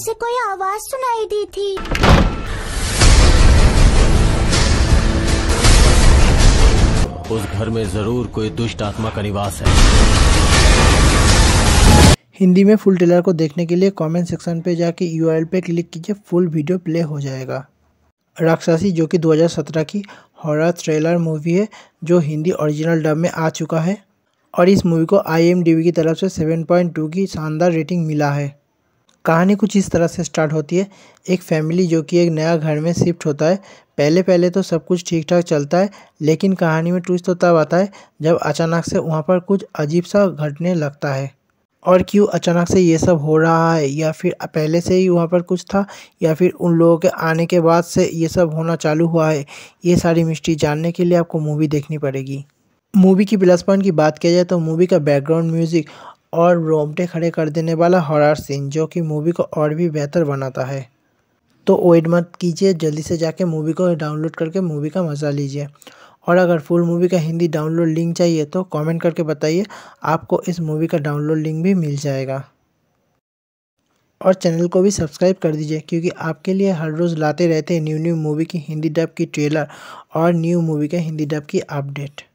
से कोई आवाज सुनाई दी थी उस घर में जरूर कोई दुष्ट आत्मा का निवास है हिंदी में फुल ट्रेलर को देखने के लिए कमेंट सेक्शन पे जाके यूआरएल पे क्लिक कीजिए फुल वीडियो प्ले हो जाएगा राक्षसी जो कि 2017 की हॉरर ट्रेलर मूवी है जो हिंदी ओरिजिनल डब में आ चुका है और इस मूवी को आईएमडीबी की तरफ से 7.2 की शानदार रेटिंग मिला है कहानी कुछ इस तरह से स्टार्ट होती है एक फैमिली जो कि एक नया घर में शिफ्ट होता है पहले पहले तो सब कुछ ठीक ठाक चलता है लेकिन कहानी में ट्विस्ट तो तब आता है जब अचानक से वहाँ पर कुछ अजीब सा घटने लगता है और क्यों अचानक से ये सब हो रहा है या फिर पहले से ही वहाँ पर कुछ था या फिर उन लोगों के आने के बाद से ये सब होना चालू हुआ है ये सारी मिस्ट्री जानने के लिए आपको मूवी देखनी पड़ेगी मूवी की प्लस पॉइंट की बात किया जाए तो मूवी का बैकग्राउंड म्यूज़िक और रोमटे खड़े कर देने वाला हॉरर सीन जो कि मूवी को और भी बेहतर बनाता है तो वेट मत कीजिए जल्दी से जाके मूवी को डाउनलोड करके मूवी का मज़ा लीजिए और अगर फुल मूवी का हिंदी डाउनलोड लिंक चाहिए तो कमेंट करके बताइए आपको इस मूवी का डाउनलोड लिंक भी मिल जाएगा और चैनल को भी सब्सक्राइब कर दीजिए क्योंकि आपके लिए हर रोज़ लाते रहते हैं न्यू न्यू मूवी की हिंदी डब की ट्रेलर और न्यू मूवी के हिंदी डब की अपडेट